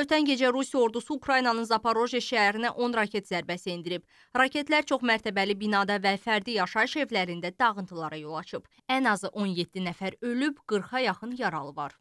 Ötən gecə Rusiya ordusu Ukraynanın Zaporojye şəhərinə 10 raket zərbəsi endirib. Raketlər çoxmərtəbəli binada və fərdi yaşayış evlərində dağıntılara yol açıb. Ən azı 17 nəfər ölüb, 40-a yaxın yaralı var.